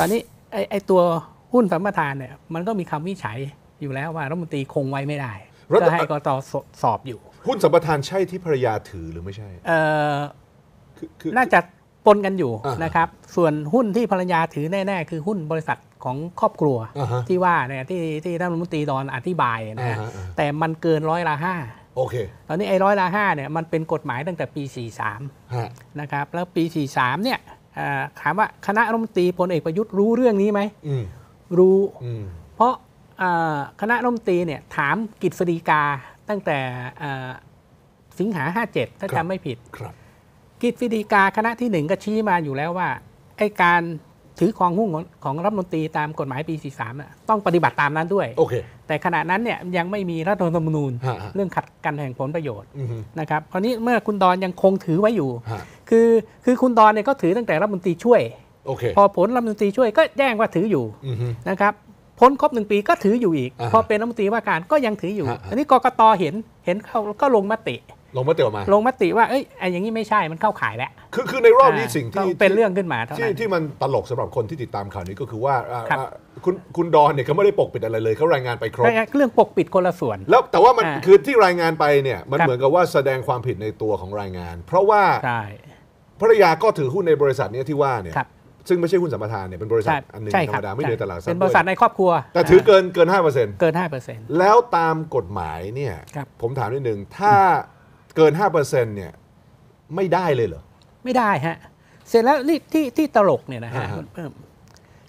ตอนนี้ไอ้ไอตัวหุ้นสัมปทานเนี่ยมันก็มีคำวิจัยอยู่แล้วว่า รัฐมนตรีคงไว้ไม่ได้ก็ให้กตสอบอยู่ หุ้นสัมปทานใช่ที่ภรรยาถือหรือไม่ใช่ เออน่าจะปนกันอยู่นะครับ ส่วนหุ้นที่ภรรยาถือแน่ๆคือหุ้นบริษัทของครอบครัว ที่ว่าเนี่ยที่ที่ท่านรัฐมนตรีดอนอธิบายนะฮะแต่มันเกินร้อยละห้าโอเคตอนนี้ไอ้ร้อยละห้าเนี่ยมันเป็นกฎหมายตั้งแต่ปี43นะครับ แล้วปี43เนี่ยถามว่าคณะรัฐมนตรีพลเอกประยุทธ์รู้เรื่องนี้ไหมรู้ เพราะคณะรัฐมนตรีเนี่ยถามกฤษฎีกาตั้งแต่สิงหาห้าเจ็ดถ้าจำไม่ผิดกฤษฎีกาคณะที่หนึ่งก็ชี้มาอยู่แล้วว่า ไอ้การถือครองหุ้นของรัฐมนตรีตามกฎหมายปี 43ต้องปฏิบัติตามนั้นด้วย แต่ขณะนั้นเนี่ยยังไม่มีรัฐธรรมนูญเรื่องขัดกันแห่งผลประโยชน์นะครับคราวนี้เมื่อคุณดอนยังคงถือไว้อยู่คือคือคุณ ดอนเนี่ยก็ถือตั้งแต่รัฐมนตรีช่วย o พอผลรัฐมนตรีช่วยก็แจ้งว่าถืออยู่นะครับพ้นครบหนึ่งปีก็ถืออยู่อีก พอเป็นรัฐมนตรีว่าการก็ยังถืออยู่ อันนี้กรกตเห็นเห็นเขาก็ลงมติ ลงมติออกมา ลงมติว่าเอ้ยไอ้อย่างนี้ไม่ใช่มันเข้าขายแล้วคือคือในรอบนี้สิ่งที่เป็นเรื่องขึ้นมาที่ที่มันตลกสำหรับคนที่ติดตามข่าวนี้ก็คือว่า คุณคุณดอนเนี่ยเขาไม่ได้ปกปิดอะไรเลยเขารายงานไปครบเรื่องปกปิดคนละส่วน แล้วแต่ว่ามันคือที่รายงานไปเนี่ยมันเหมือนกับว่าแสดงความผิดในตัวของรายงาน เพราะว่าภรรยาก็ถือหุ้นในบริษัทนี้ที่ว่าเนี่ยซึ่งไม่ใช่หุ้นสัมปทานเนี่ยเป็นบริษัทอันหนึ่งธรรมดา ไม่เดินตลาดัเป็นบริษัทในครอบครัวแต่ถือเกินเกินห้าเปอร์เซ็นต์เกินห้าเปอร์เซ็นต์แล้วตามกฎหมายเนี่ยผมถามนิดนึงถ้าเกินห้าเปอร์เซ็นต์เนี่ยไม่ได้เลยเหรอ ไม่ได้ฮะเสร็จแล้วที่ที่ตลกเนี่ยนะฮะ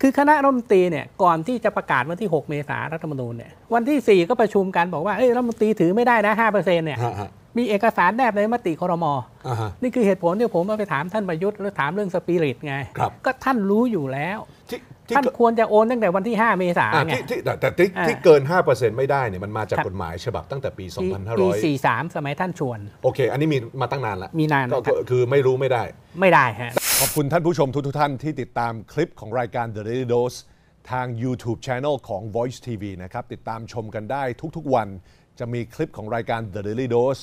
คือคณะรัฐมนตรีเนี่ย ก่อนที่จะประกาศวันที่ 6 เมษายนรัฐธรรมนูญเนี่ยวันที่4ก็ประชุมกันบอกว่าเอ้ยรัฐมนตรีถือไม่ได้นะ5%เนี่ยมีเอกสารแนบในมติคอรมอ นี่คือเหตุผลที่ผมมาไปถามท่านประยุทธ์หรือถามเรื่องสปิริตไง ก็ท่านรู้อยู่แล้ว ท่านควรจะโอนตั้งแต่วันที่ 5 เมษายนไงแต่ที่เกิน 5%ไม่ได้เนี่ยมันมาจากกฎหมายฉบับตั้งแต่ปี 2500ปี43 สมัยท่านชวน โอเค อันนี้มีมาตั้งนานแล้วมีนานก็คือไม่รู้ไม่ได้ ไม่ได้ฮะขอบคุณท่านผู้ชมทุกท่านที่ติดตามคลิปของรายการ The Daily Dose ทาง YouTube Channel ของ Voice TV นะครับติดตามชมกันได้ทุกๆวันจะมีคลิปของรายการ The Daily Dose